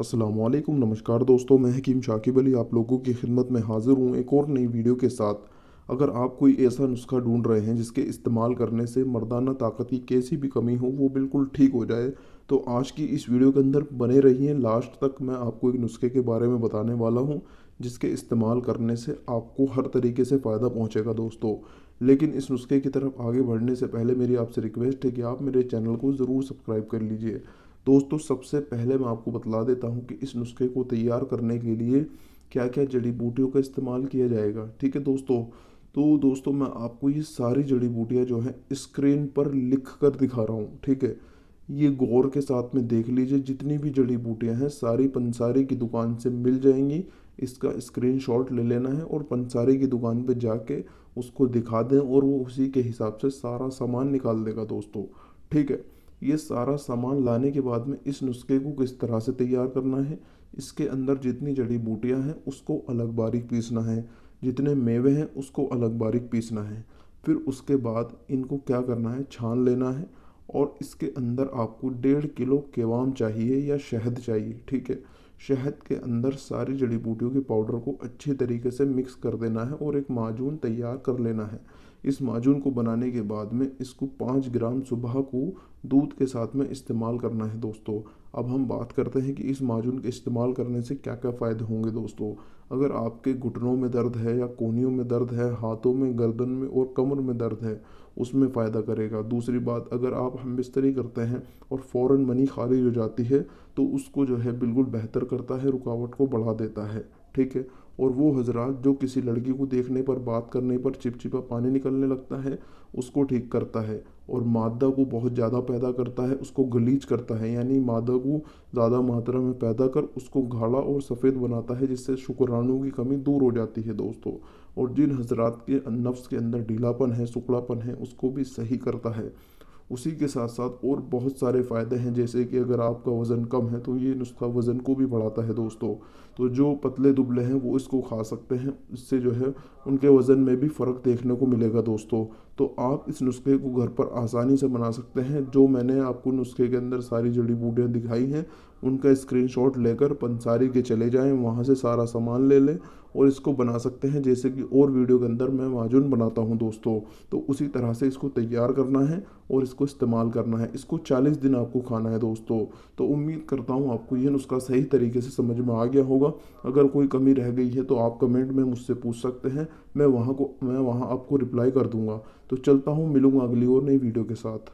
असलम नमस्कार दोस्तों मैं हकीम शाकिब अली आप लोगों की खिदमत में हाज़िर हूँ एक और नई वीडियो के साथ अगर आप कोई ऐसा नुस्खा ढूंढ रहे हैं जिसके इस्तेमाल करने से मर्दाना ताकत की कैसी भी कमी हो वो बिल्कुल ठीक हो जाए तो आज की इस वीडियो के अंदर बने रहिए लास्ट तक मैं आपको एक नुस्खे के बारे में बताने वाला हूँ जिसके इस्तेमाल करने से आपको हर तरीके से फ़ायदा पहुँचेगा दोस्तों लेकिन इस नुस्खे की तरफ आगे बढ़ने से पहले मेरी आपसे रिक्वेस्ट है कि आप मेरे चैनल को ज़रूर सब्सक्राइब कर लीजिए दोस्तों सबसे पहले मैं आपको बतला देता हूँ कि इस नुस्खे को तैयार करने के लिए क्या क्या जड़ी बूटियों का इस्तेमाल किया जाएगा ठीक है दोस्तों तो दोस्तों मैं आपको ये सारी जड़ी बूटियाँ जो हैं स्क्रीन पर लिख कर दिखा रहा हूँ ठीक है ये गौर के साथ में देख लीजिए जितनी भी जड़ी बूटियाँ हैं सारी पंसारी की दुकान से मिल जाएंगी इसका शॉट ले लेना है और पंसारी की दुकान पर जाके उसको दिखा दें और वो उसी के हिसाब से सारा सामान निकाल देगा दोस्तों ठीक है ये सारा सामान लाने के बाद में इस नुस्खे को किस तरह से तैयार करना है इसके अंदर जितनी जड़ी बूटियाँ हैं उसको अलग बारीक पीसना है जितने मेवे हैं उसको अलग बारीक पीसना है फिर उसके बाद इनको क्या करना है छान लेना है और इसके अंदर आपको डेढ़ किलो केवाम चाहिए या शहद चाहिए ठीक है शहद के अंदर सारी जड़ी बूटियों के पाउडर को अच्छे तरीके से मिक्स कर देना है और एक माजून तैयार कर लेना है इस माजून को बनाने के बाद में इसको पाँच ग्राम सुबह को दूध के साथ में इस्तेमाल करना है दोस्तों अब हम बात करते हैं कि इस माजून के इस्तेमाल करने से क्या क्या फ़ायदे होंगे दोस्तों अगर आपके घुटनों में दर्द है या कोनियों में दर्द है हाथों में गर्दन में और कमर में दर्द है उसमें फ़ायदा करेगा दूसरी बात अगर आप हम बिस्तरी करते हैं और फ़ौर मनी खारिज हो जाती है तो उसको जो है बिल्कुल बेहतर करता है रुकावट को बढ़ा देता है ठीक है और वो हजरात जो किसी लड़की को देखने पर बात करने पर चिपचिपा पानी निकलने लगता है उसको ठीक करता है और मादा को बहुत ज़्यादा पैदा करता है उसको गलीच करता है यानी मादा को ज़्यादा मात्रा में पैदा कर उसको घाड़ा और सफ़ेद बनाता है जिससे शुक्राणु की कमी दूर हो जाती है दोस्तों और जिन हजरात के नफ्स के अंदर ढीलापन है सुकड़ापन है उसको भी सही करता है उसी के साथ साथ और बहुत सारे फ़ायदे हैं जैसे कि अगर आपका वज़न कम है तो ये नुस्खा वज़न को भी बढ़ाता है दोस्तों तो जो पतले दुबले हैं वो इसको खा सकते हैं इससे जो है उनके वज़न में भी फ़र्क देखने को मिलेगा दोस्तों तो आप इस नुस्खे को घर पर आसानी से बना सकते हैं जो मैंने आपको नुस्खे के अंदर सारी जड़ी बूटियाँ दिखाई हैं उनका स्क्रीन लेकर पंसारी के चले जाएँ वहाँ से सारा सामान ले लें और इसको बना सकते हैं जैसे कि और वीडियो के अंदर मैं माजून बनाता हूँ दोस्तों तो उसी तरह से इसको तैयार करना है और इसको इस्तेमाल करना है इसको 40 दिन आपको खाना है दोस्तों तो उम्मीद करता हूँ आपको यह नुस्खा सही तरीके से समझ में आ गया होगा अगर कोई कमी रह गई है तो आप कमेंट में मुझसे पूछ सकते हैं मैं वहाँ को मैं वहाँ आपको रिप्लाई कर दूँगा तो चलता हूँ मिलूँगा अगली और नई वीडियो के साथ